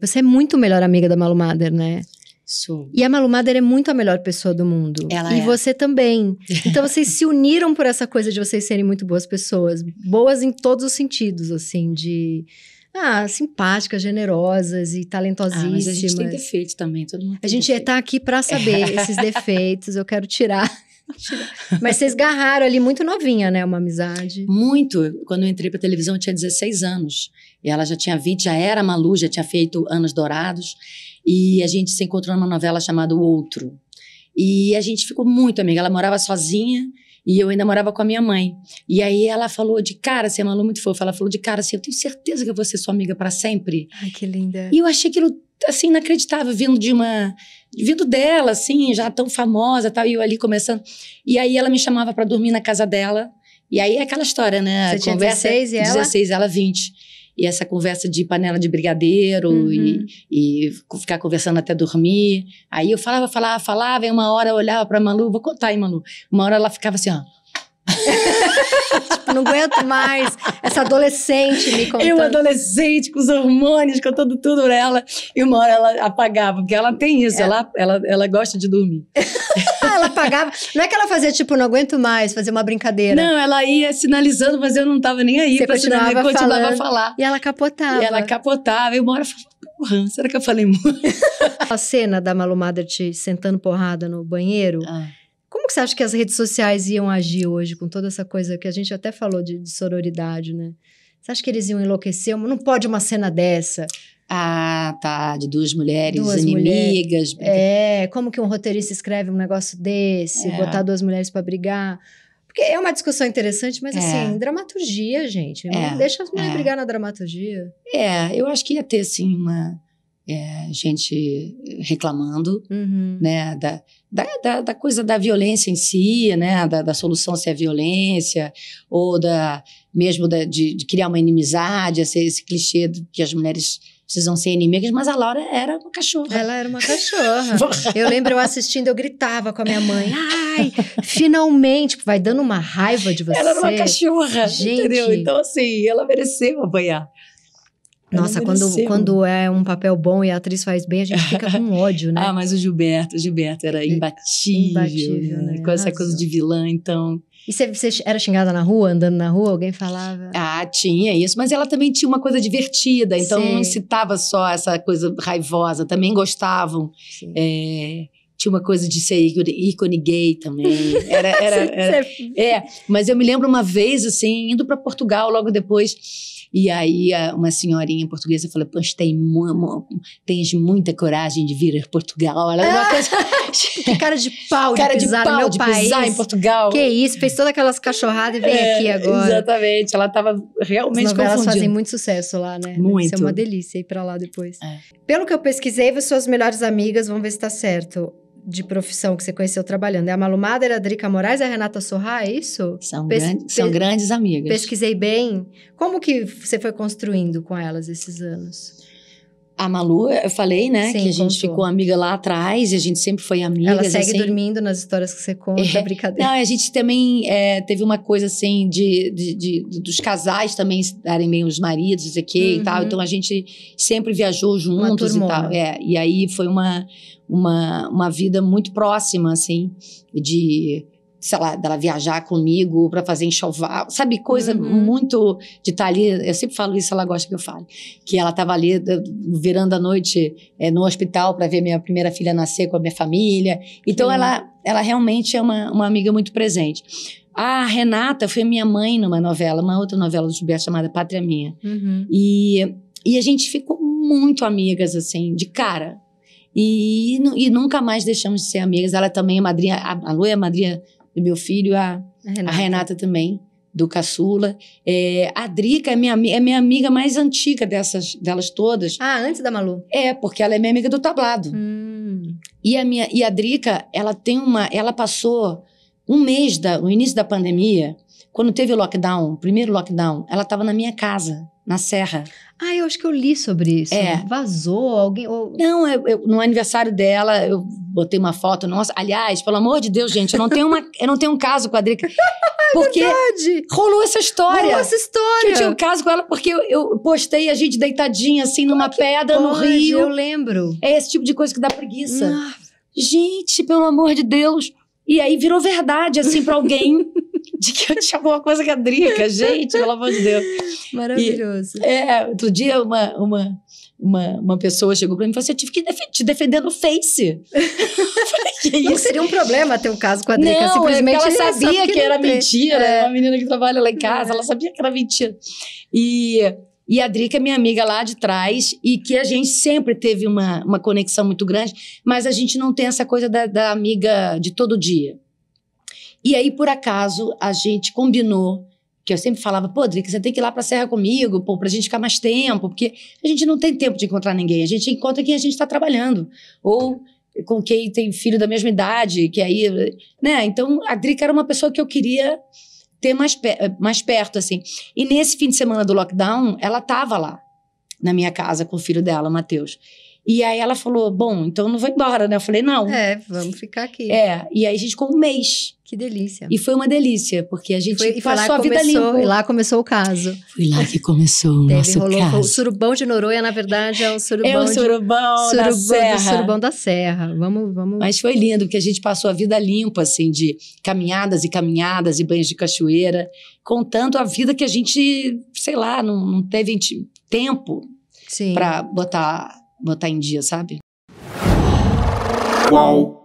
Você é muito melhor amiga da Malu Mader, né? Sou. E a Malu Mader é muito a melhor pessoa do mundo. Ela e é. você também. Então vocês se uniram por essa coisa de vocês serem muito boas pessoas. Boas em todos os sentidos, assim, de. Ah, simpáticas, generosas e talentosíssimas. Ah, mas a gente tem defeito também, todo mundo. a gente está é, aqui para saber esses defeitos, eu quero tirar mas vocês garraram ali muito novinha, né? Uma amizade. Muito. Quando eu entrei pra televisão, eu tinha 16 anos. E ela já tinha 20, já era Malu, já tinha feito Anos Dourados. E a gente se encontrou numa novela chamada O Outro. E a gente ficou muito amiga. Ela morava sozinha e eu ainda morava com a minha mãe. E aí ela falou de cara, assim, é a malu muito fofa. Ela falou de cara assim: eu tenho certeza que eu vou ser sua amiga para sempre. Ai, que linda. E eu achei aquilo assim, inacreditável, vindo de uma. Vindo dela, assim, já tão famosa tal, e eu ali começando. E aí ela me chamava para dormir na casa dela. E aí é aquela história, né? Você conversa, 16 e ela? 16, ela 20 e essa conversa de panela de brigadeiro uhum. e, e, ficar conversando até dormir. Aí eu falava, falava, falava, e uma hora eu olhava pra Malu, vou contar aí, Malu. Uma hora ela ficava assim, ó. tipo, não aguento mais essa adolescente me contando. Eu, adolescente, com os hormônios, contando tudo nela. E uma hora ela apagava, porque ela tem isso, é. ela, ela, ela gosta de dormir. ela apagava. Não é que ela fazia, tipo, não aguento mais, fazer uma brincadeira. Não, ela ia sinalizando, mas eu não tava nem aí Você pra continuava sinalizar, falando, continuava a falar. E ela capotava. E ela capotava. E uma hora eu porra, será que eu falei muito? a cena da malumada te sentando porrada no banheiro... Ah como que você acha que as redes sociais iam agir hoje com toda essa coisa que a gente até falou de, de sororidade, né? Você acha que eles iam enlouquecer? Não pode uma cena dessa. Ah, tá, de duas mulheres duas inimigas. Mulheres. É, como que um roteirista escreve um negócio desse, é. botar duas mulheres para brigar? Porque é uma discussão interessante, mas é. assim, dramaturgia, gente. É. deixa as mulheres é. brigar na dramaturgia. É, eu acho que ia ter, assim, uma é, gente reclamando, uhum. né, da, da, da, coisa da violência em si, né, da, da solução se é violência, ou da mesmo da, de, de, criar uma inimizade, esse, esse clichê de que as mulheres precisam ser inimigas, mas a Laura era uma cachorra. Ela era uma cachorra. eu lembro eu assistindo, eu gritava com a minha mãe, ai, finalmente, vai dando uma raiva de você. Ela era uma cachorra, Gente. entendeu? Então, assim, ela mereceu apanhar. Nossa, quando, quando é um papel bom e a atriz faz bem, a gente fica com ódio, né? ah, mas o Gilberto, o Gilberto era imbatível. Imbatível, né? Com essa coisa de vilã, então. E você, você, era xingada na rua, andando na rua, alguém falava? Ah, tinha isso, mas ela também tinha uma coisa divertida, então Sim. não incitava só essa coisa raivosa, também gostavam. Sim. É tinha uma coisa de ser ícone, ícone gay também. Era, era, era, é, mas eu me lembro uma vez, assim, indo para Portugal logo depois. E aí uma senhorinha portuguesa falou: Poxa, tem, tens muita coragem de vir a Portugal. Ela uma ah! coisa. que cara de pau, cara de, pisar de pau, meu de país. pisar em Portugal. Que isso, fez todas aquelas cachorradas e veio é, aqui agora. Exatamente, ela estava realmente As novelas confundindo. fazem muito sucesso lá, né? Muito. Isso é uma delícia ir pra lá depois. É. Pelo que eu pesquisei, suas melhores amigas, vamos ver se tá certo de profissão que você conheceu trabalhando? É a Malu Mader, é a Drica Moraes, é a Renata Sorra, é isso? São, Pes são grandes amigas. Pesquisei bem. Como que você foi construindo com elas esses anos? a Malu, eu falei, né? Sim, que a gente contou. ficou amiga lá atrás e a gente sempre foi amiga. Ela segue assim. dormindo nas histórias que você conta, é. brincadeira. Não, a gente também é, teve uma coisa assim de, de, de, dos casais também darem bem os maridos, não sei o quê uhum. e tal. Uhum. Então a gente sempre viajou juntos e tal. É, e aí foi uma, uma, uma vida muito próxima, assim, de sei lá, dela viajar comigo para fazer enxoval, sabe? Coisa uhum. muito de estar tá ali. Eu sempre falo isso, ela gosta que eu fale. Que ela estava ali virando a noite é, no hospital para ver minha primeira filha nascer com a minha família. Então, ela, ela realmente é uma, uma amiga muito presente. A Renata foi minha mãe numa novela, uma outra novela do Gilberto chamada Pátria Minha. Uhum. E, e a gente ficou muito amigas, assim, de cara. E, e nunca mais deixamos de ser amigas. Ela também é madrinha, a Lu é madrinha do meu filho, a, a, Renata. a Renata. também, do caçula. É, a Drica é minha, é minha amiga mais antiga dessas, delas todas. Ah, antes da Malu? É, porque ela é minha amiga do tablado. Hum. E, a minha, e a Drica, ela tem uma. Ela passou um mês, da, no início da pandemia, quando teve o lockdown, o primeiro lockdown, ela estava na minha casa na Serra. Ah, eu acho que eu li sobre isso. É. Vazou alguém. Ou... Não, eu, eu, no aniversário dela, eu botei uma foto nossa. Aliás, pelo amor de Deus, gente, eu não tenho, uma, eu não tenho um caso com a Drica. É porque Verdade. rolou essa história. Rolou essa história. Que eu tinha um caso com ela, porque eu, eu postei a gente deitadinha assim Como numa ah, pedra pode? no rio. Eu lembro. É esse tipo de coisa que dá preguiça. Ah. Gente, pelo amor de Deus. E aí virou verdade, assim, pra alguém. de que eu tinha alguma coisa com a Drica, gente, pelo amor de Deus. Maravilhoso. E, é, outro dia uma, uma, uma, uma pessoa chegou pra mim e falou assim, eu tive que te defender no Face. que não isso? seria um problema ter um caso com a Drica, não, é simplesmente ela sabia que, que era mentira, né? é. uma menina que trabalha lá em casa, é. ela sabia que era mentira. E... E a Drica é minha amiga lá de trás e que a gente sempre teve uma, uma conexão muito grande, mas a gente não tem essa coisa da, da amiga de todo dia. E aí, por acaso, a gente combinou que eu sempre falava, pô, Drica, você tem que ir lá pra Serra comigo, pô, pra gente ficar mais tempo, porque a gente não tem tempo de encontrar ninguém, a gente encontra quem a gente tá trabalhando, ou com quem tem filho da mesma idade, que aí, né, então a Drica era uma pessoa que eu queria ter mais, mais perto, assim. E nesse fim de semana do lockdown, ela tava lá, na minha casa, com o filho dela, o Matheus. E aí ela falou: Bom, então não vou embora, né? Eu falei: Não. É, vamos ficar aqui. É. E aí a gente ficou um mês. Que delícia. E foi uma delícia, porque a gente foi, passou a vida limpa. E lá começou o caso. Foi lá que começou o nosso rolou, caso. O surubão de Noronha, na verdade, é o surubão. É o surubão, de, surubão da Serra. surubão da Serra. Vamos, vamos. Mas foi lindo, porque a gente passou a vida limpa, assim, de caminhadas e caminhadas e banhos de cachoeira, contando a vida que a gente, sei lá, não, não teve tempo para botar botar em dia, sabe? Qual